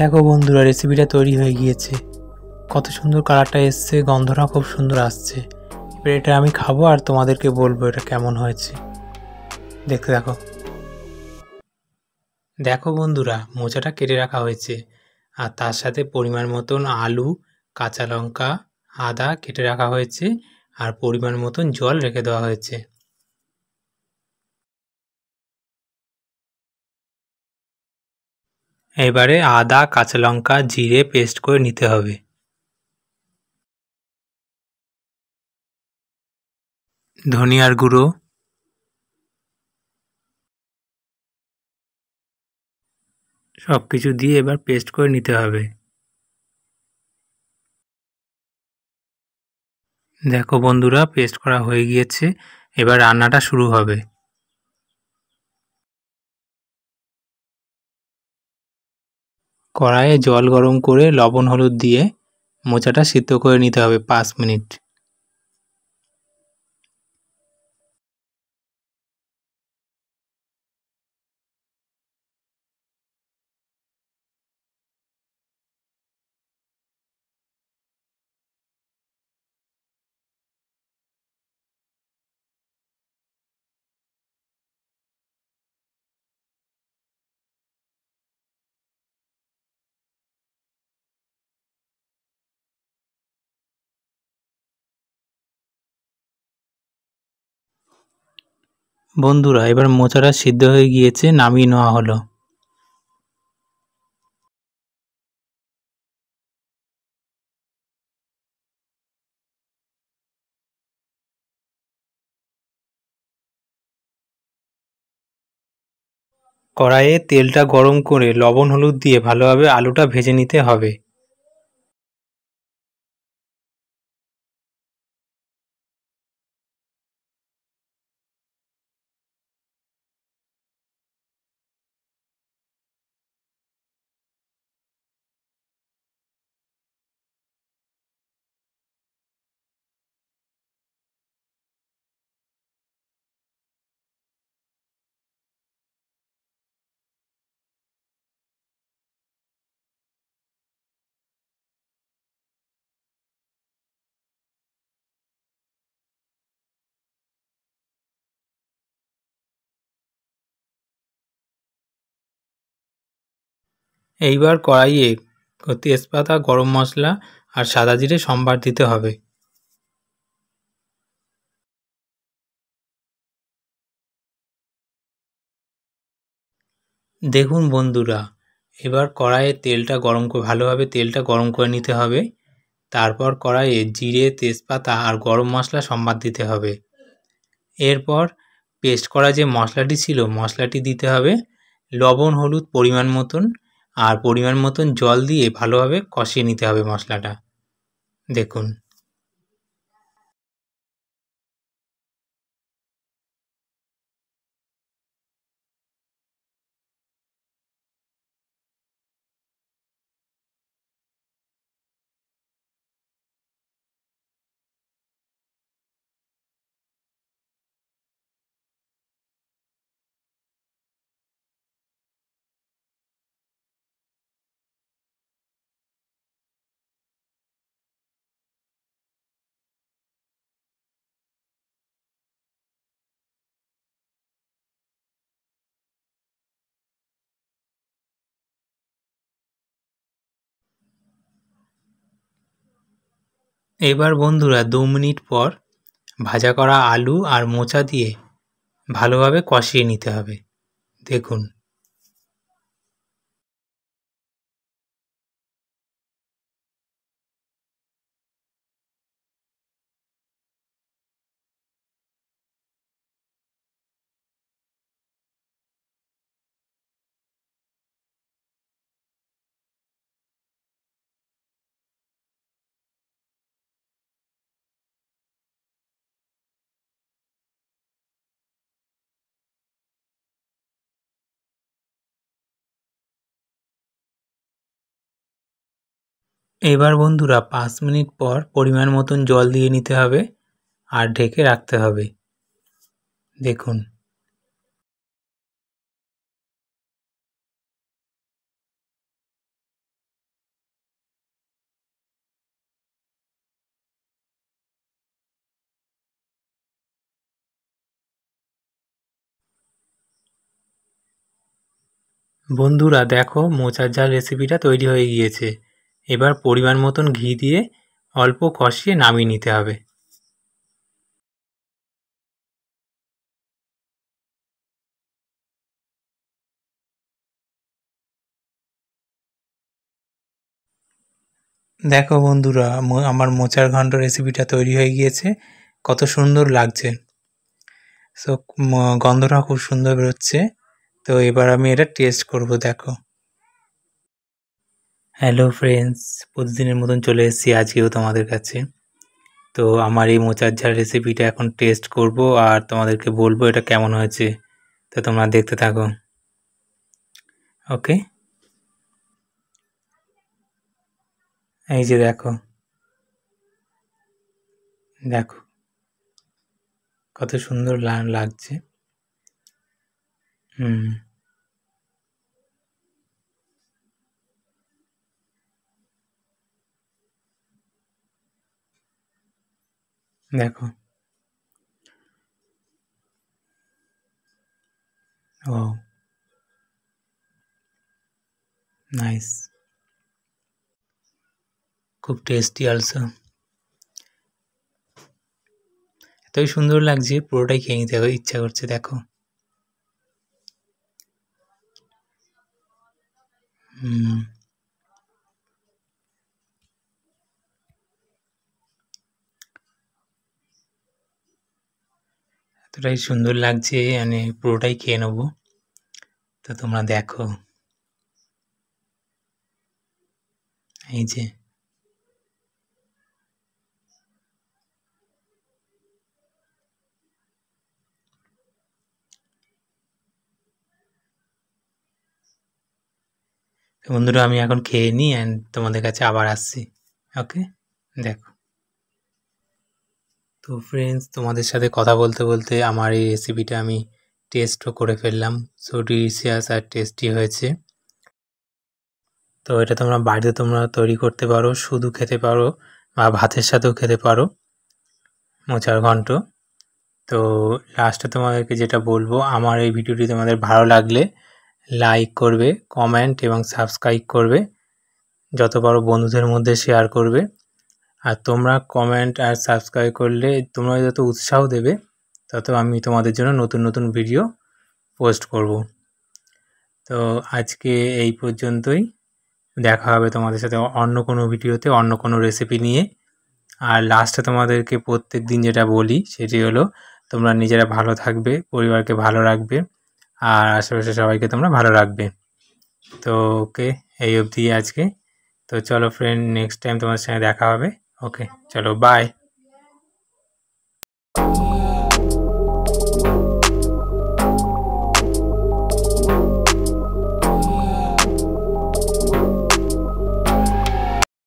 দেখো বন্ধুরা রেসিপিটা তৈরি হয়ে গিয়েছে কত সুন্দর কালারটা এসছে গন্ধটা খুব সুন্দর আসছে এবার এটা আমি খাবো আর তোমাদেরকে বলবো এটা কেমন হয়েছে দেখতে দেখো দেখো বন্ধুরা মোচাটা কেটে রাখা হয়েছে আর তার সাথে পরিমাণ মতন আলু কাঁচা লঙ্কা আদা কেটে রাখা হয়েছে আর পরিমাণ মতন জল রেখে দেওয়া হয়েছে এবারে আদা কাঁচা লঙ্কা জিরে পেস্ট করে নিতে হবে ধনিয়ার গুঁড়ো সব কিছু দিয়ে এবার পেস্ট করে নিতে হবে দেখো বন্ধুরা পেস্ট করা হয়ে গিয়েছে এবার রান্নাটা শুরু হবে কড়াইয়ে জল গরম করে লবণ হলুদ দিয়ে মোচাটা সিদ্ধ করে নিতে হবে পাঁচ মিনিট বন্ধুরা এবার মোচাটা সিদ্ধ হয়ে গিয়েছে নামিয়ে নেওয়া হলো কড়াইয়ে তেলটা গরম করে লবণ হলুদ দিয়ে ভালোভাবে আলুটা ভেজে নিতে হবে এইবার কড়াইয়ে তেজপাতা গরম মশলা আর সাদা জিরে সম্বার দিতে হবে দেখুন বন্ধুরা এবার কড়াইয়ে তেলটা গরম করে ভালোভাবে তেলটা গরম করে নিতে হবে তারপর কড়াইয়ে জিরে তেজপাতা আর গরম মশলা সম্বাদ দিতে হবে এরপর পেস্ট করা যে মশলাটি ছিল মশলাটি দিতে হবে লবণ হলুদ পরিমাণ মতন আর পরিমাণ মতন জল দিয়ে ভালোভাবে কষিয়ে নিতে হবে মশলাটা দেখুন এবার বন্ধুরা দু মিনিট পর ভাজা করা আলু আর মোচা দিয়ে ভালোভাবে কষিয়ে নিতে হবে দেখুন এবার বন্ধুরা পাঁচ মিনিট পর পরিমাণ মতন জল দিয়ে নিতে হবে আর ঢেকে রাখতে হবে দেখুন বন্ধুরা দেখো মোচার ঝাল রেসিপিটা তৈরি হয়ে গিয়েছে এবার পরিমাণ মতন ঘি দিয়ে অল্প কষিয়ে নামিয়ে নিতে হবে দেখো বন্ধুরা আমার মোচার ঘণ্ট রেসিপিটা তৈরি হয়ে গিয়েছে কত সুন্দর লাগছে সো গন্ধটা খুব সুন্দর বেরোচ্ছে তো এবার আমি এটা টেস্ট করব দেখো হ্যালো ফ্রেন্ডস প্রতিদিনের মতন চলে এসেছি আজকেও তোমাদের কাছে তো আমার এই মোচার ঝাড় রেসিপিটা এখন টেস্ট করব আর তোমাদেরকে বলবো এটা কেমন হয়েছে তো তোমরা দেখতে থাকো ওকে এই যে দেখো দেখো কত সুন্দর লাগছে হুম দেখো ও নাইস খুব টেস্টি অলসো এতই সুন্দর লাগছে পুরোটাই খেয়ে নিতে ইচ্ছা করছে দেখো হুম এতটাই সুন্দর লাগছে আমি মানে পুরোটাই খেয়ে নেব তো তোমরা দেখো এই যে বন্ধুরা আমি এখন খেয়ে নিই অ্যান্ড তোমাদের কাছে আবার আসছি ওকে দেখো তো ফ্রেন্ডস তোমাদের সাথে কথা বলতে বলতে আমার এই রেসিপিটা আমি টেস্টও করে ফেললাম সো ডিলিশিয়াস আর টেস্টি হয়েছে তো এটা তোমরা বাড়িতে তোমরা তৈরি করতে পারো শুধু খেতে পারো বা ভাতের সাথেও খেতে পারো মোচার ঘন্ট তো লাস্টে তোমাদেরকে যেটা বলবো আমার এই ভিডিওটি তোমাদের ভালো লাগলে লাইক করবে কমেন্ট এবং সাবস্ক্রাইব করবে যত পারো বন্ধুদের মধ্যে শেয়ার করবে আর তোমরা কমেন্ট আর সাবস্ক্রাইব করলে তোমরা যত উৎসাহ দেবে তত আমি তোমাদের জন্য নতুন নতুন ভিডিও পোস্ট করব তো আজকে এই পর্যন্তই দেখা হবে তোমাদের সাথে অন্য কোনো ভিডিওতে অন্য কোনো রেসিপি নিয়ে আর লাস্টে তোমাদেরকে প্রত্যেক দিন যেটা বলি সেটি হলো তোমরা নিজেরা ভালো থাকবে পরিবারকে ভালো রাখবে আর আশেপাশে সবাইকে তোমরা ভালো রাখবে তো ওকে এই অবধি আজকে তো চলো ফ্রেন্ড নেক্সট টাইম তোমার সঙ্গে দেখা হবে Okay, chalo, bye.